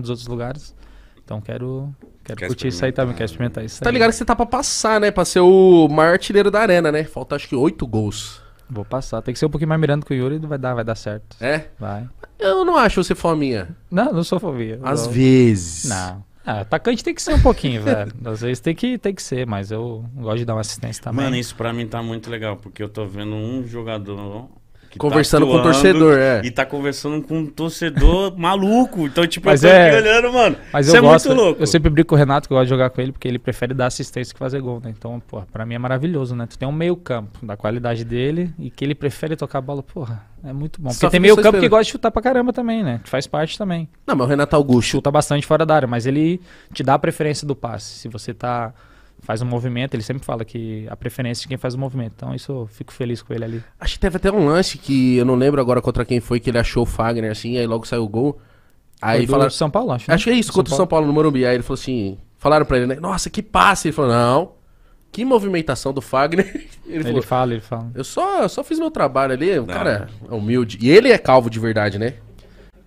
dos outros lugares. Então quero, quero Quer curtir isso aí também, quero experimentar isso Tá ligado que você tá pra passar, né? Pra ser o maior artilheiro da arena, né? Falta acho que oito gols. Vou passar. Tem que ser um pouquinho mais mirando que o Yuri, vai dar, vai dar certo. É? Vai. Eu não acho você fominha. Não, não sou fominha. Às Eu- vezes. Não. Ah, atacante tem que ser um pouquinho, velho. Às vezes tem que, tem que ser, mas eu gosto de dar uma assistência também. Mano, isso pra mim tá muito legal, porque eu tô vendo um jogador Tá conversando tá com o torcedor, é. E tá conversando com um torcedor maluco. Então, tipo, mas eu tô é... aqui olhando, mano. Mas Isso eu é gosto, muito louco. Eu sempre brinco com o Renato que eu gosto de jogar com ele, porque ele prefere dar assistência que fazer gol, né? Então, pô, pra mim é maravilhoso, né? Tu tem um meio campo da qualidade dele e que ele prefere tocar a bola, porra. É muito bom. Porque Só tem meio campo esperando. que gosta de chutar pra caramba também, né? Que faz parte também. Não, mas o Renato Augusto. Chuta bastante fora da área, mas ele te dá a preferência do passe. Se você tá faz um movimento, ele sempre fala que a preferência de quem faz o movimento. Então isso eu fico feliz com ele ali. Acho que teve até um lance que eu não lembro agora contra quem foi que ele achou o Fagner assim, aí logo saiu o gol. Aí foi falaram... São Paulo, acho. Né? Acho que é isso, São contra o São Paulo no Morumbi. Aí ele falou assim, falaram para ele, né? Nossa, que passe! Ele falou: "Não, que movimentação do Fagner. Ele, falou, fala, ele fala. Eu só, eu só fiz meu trabalho ali. O cara é humilde. E ele é calvo de verdade, né?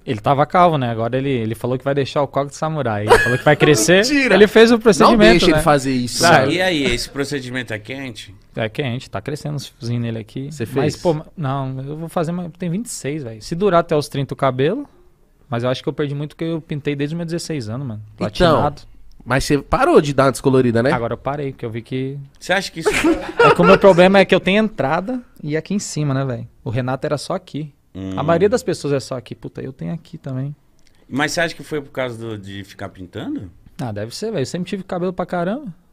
Ele tava calvo, né? Agora ele, ele falou que vai deixar o coque de samurai. Ele falou que vai crescer. ele fez o procedimento. Não deixa né? ele fazer isso. e aí, esse procedimento é quente? É quente, tá crescendo os fiozinhos nele aqui. Você fez? Mas, pô, não, eu vou fazer, mas tem 26, velho. Se durar até os 30 o cabelo, mas eu acho que eu perdi muito porque eu pintei desde os meus 16 anos, mano. Então, Platinado. Então, mas você parou de dar uma descolorida, né? Agora eu parei, porque eu vi que. Você acha que isso. é que o meu problema é que eu tenho entrada e aqui em cima, né, velho? O Renato era só aqui. Hum. A maioria das pessoas é só aqui, puta, eu tenho aqui também. Mas você acha que foi por causa do- de ficar pintando? Ah, deve ser, velho. Eu sempre tive cabelo pra caramba.